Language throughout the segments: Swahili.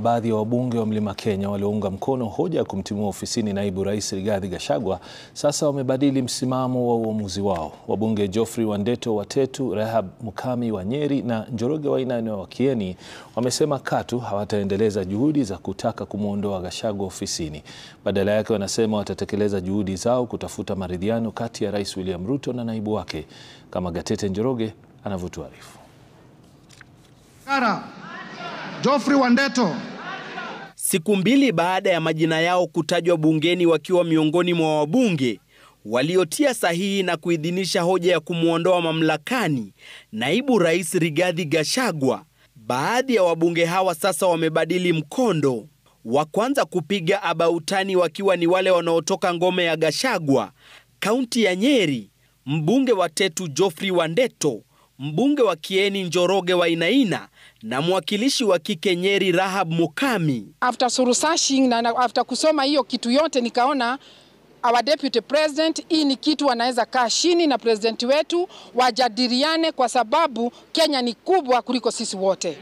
Baadhi ya wabunge wa Mlima Kenya waliounga mkono hoja ya kumtimua ofisini naibu rais Rigathi Gachagua sasa wamebadili msimamo wa uamuzi wao. Wabunge Geoffrey Wandeto wa Tetu, Rahab Mukami wa Nyeri na Njoroge Wainaina wa Kieni wamesema katu hawataendeleza juhudi za kutaka kumwondoa Gachagua ofisini. Badala yake wanasema watatekeleza juhudi zao kutafuta maridhiano kati ya Rais William Ruto na naibu wake, kama Gatete Njoroge anavyotuarifu. Geoffrey Wandeto. Siku mbili baada ya majina yao kutajwa bungeni wakiwa miongoni mwa wabunge waliotia sahihi na kuidhinisha hoja ya kumwondoa mamlakani naibu rais Rigathi Gachagua, baadhi ya wabunge hawa sasa wamebadili mkondo wa kwanza kupiga abautani wakiwa ni wale wanaotoka ngome ya Gachagua, kaunti ya Nyeri, mbunge wa Tetu Geoffrey Wandeto mbunge wa Kieni Njoroge wa Inaina na mwakilishi wa kike Nyeri Rahab Mukami. After surusashing na after kusoma hiyo kitu yote nikaona our deputy president, hii ni kitu wanaweza kaa chini na president wetu wajadiliane, kwa sababu Kenya ni kubwa kuliko sisi wote,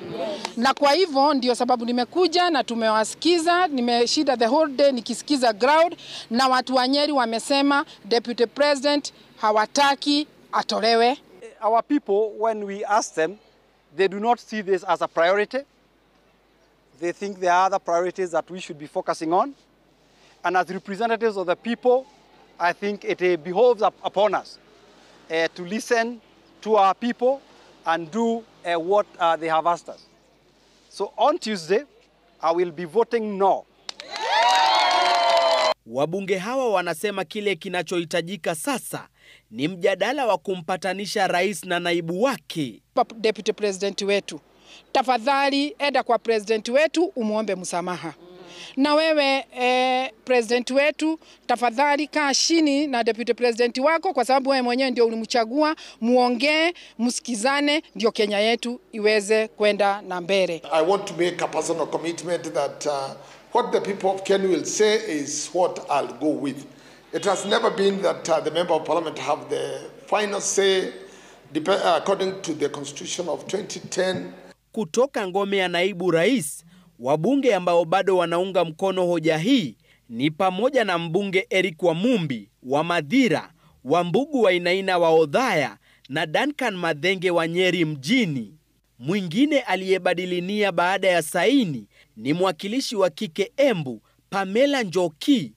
na kwa hivyo ndio sababu nimekuja na tumewasikiza. Nimeshida the whole day nikisikiza ground, na watu wa Nyeri wamesema deputy president hawataki atolewe our people, when we ask them, they do not see this as a priority. They think there are other priorities that we should be focusing on. And as representatives of the people, I think it uh, behoves up upon us uh, to listen to our people and do eh, uh, what they have asked us. So on Tuesday, I will be voting no Wabunge hawa wanasema kile kinachohitajika sasa ni mjadala wa kumpatanisha rais na naibu wake. Deputy president wetu, tafadhali enda kwa president wetu umwombe msamaha. Na wewe eh, president wetu tafadhali, kaa chini na deputy president wako, kwa sababu wewe mwenyewe ndio ulimchagua. Muongee, msikizane, ndio Kenya yetu iweze kwenda na mbele. I want to make a personal commitment that uh, what the people of Kenya will say is what I'll go with. It has never been that uh, the member of parliament have the final say according to the constitution of 2010. Kutoka ngome ya naibu rais Wabunge ambao bado wanaunga mkono hoja hii ni pamoja na mbunge Eric Wamumbi wa Madhira, Wambugu wa Inaina wa Odhaya na Duncan madhenge wa Nyeri mjini. Mwingine aliyebadili nia baada ya saini ni mwakilishi wa kike Embu, Pamela Njoki.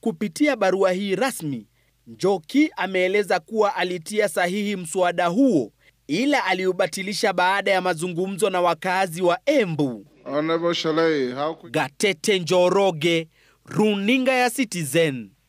Kupitia barua hii rasmi, Njoki ameeleza kuwa alitia sahihi mswada huo ila aliubatilisha baada ya mazungumzo na wakazi wa Embu. Honorable how could... Gatete Njoroge, Runinga ya Citizen.